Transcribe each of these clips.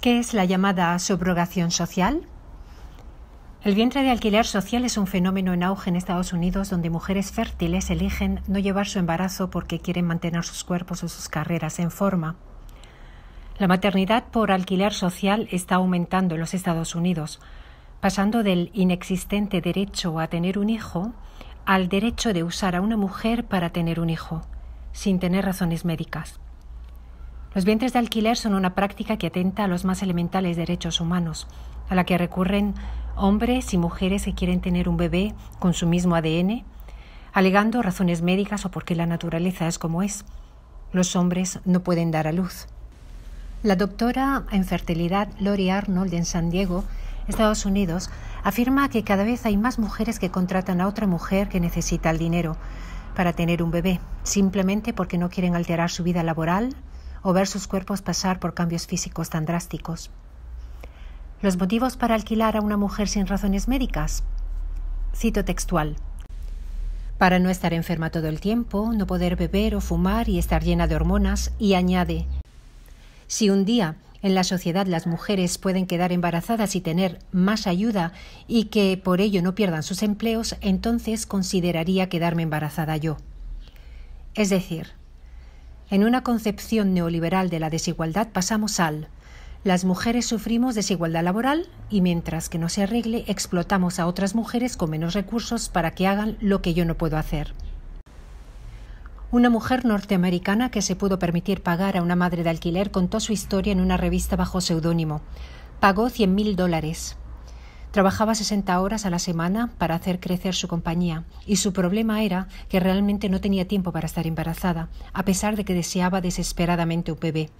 ¿Qué es la llamada subrogación social? El vientre de alquiler social es un fenómeno en auge en Estados Unidos donde mujeres fértiles eligen no llevar su embarazo porque quieren mantener sus cuerpos o sus carreras en forma. La maternidad por alquiler social está aumentando en los Estados Unidos, pasando del inexistente derecho a tener un hijo al derecho de usar a una mujer para tener un hijo, sin tener razones médicas. Los vientres de alquiler son una práctica que atenta a los más elementales derechos humanos, a la que recurren hombres y mujeres que quieren tener un bebé con su mismo ADN, alegando razones médicas o porque la naturaleza es como es. Los hombres no pueden dar a luz. La doctora en fertilidad Lori Arnold en San Diego, Estados Unidos, afirma que cada vez hay más mujeres que contratan a otra mujer que necesita el dinero para tener un bebé, simplemente porque no quieren alterar su vida laboral o ver sus cuerpos pasar por cambios físicos tan drásticos. Los motivos para alquilar a una mujer sin razones médicas. Cito textual. Para no estar enferma todo el tiempo, no poder beber o fumar y estar llena de hormonas, y añade, si un día en la sociedad las mujeres pueden quedar embarazadas y tener más ayuda y que por ello no pierdan sus empleos, entonces consideraría quedarme embarazada yo. Es decir, en una concepción neoliberal de la desigualdad pasamos al las mujeres sufrimos desigualdad laboral y mientras que no se arregle explotamos a otras mujeres con menos recursos para que hagan lo que yo no puedo hacer. Una mujer norteamericana que se pudo permitir pagar a una madre de alquiler contó su historia en una revista bajo seudónimo. Pagó 100.000 dólares. Trabajaba 60 horas a la semana para hacer crecer su compañía y su problema era que realmente no tenía tiempo para estar embarazada, a pesar de que deseaba desesperadamente un bebé.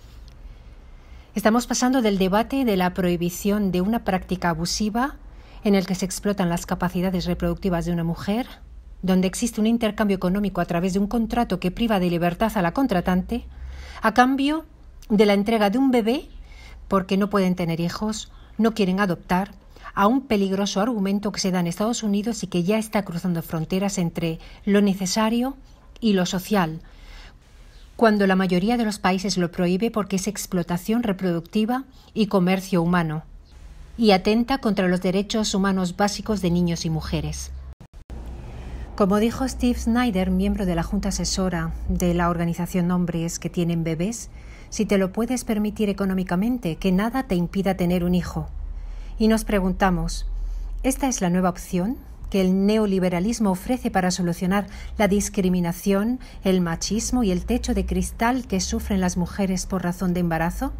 Estamos pasando del debate de la prohibición de una práctica abusiva en el que se explotan las capacidades reproductivas de una mujer, donde existe un intercambio económico a través de un contrato que priva de libertad a la contratante, a cambio de la entrega de un bebé porque no pueden tener hijos, no quieren adoptar a un peligroso argumento que se da en Estados Unidos y que ya está cruzando fronteras entre lo necesario y lo social, cuando la mayoría de los países lo prohíbe porque es explotación reproductiva y comercio humano, y atenta contra los derechos humanos básicos de niños y mujeres. Como dijo Steve Snyder, miembro de la Junta Asesora de la organización Hombres que tienen bebés, si te lo puedes permitir económicamente, que nada te impida tener un hijo y nos preguntamos, ¿esta es la nueva opción que el neoliberalismo ofrece para solucionar la discriminación, el machismo y el techo de cristal que sufren las mujeres por razón de embarazo?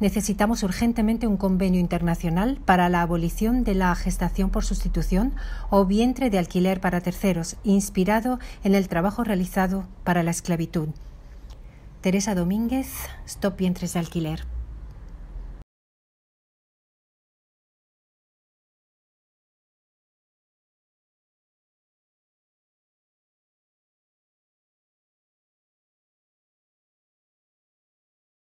Necesitamos urgentemente un convenio internacional para la abolición de la gestación por sustitución o vientre de alquiler para terceros, inspirado en el trabajo realizado para la esclavitud. Teresa Domínguez, Stop Vientres de Alquiler.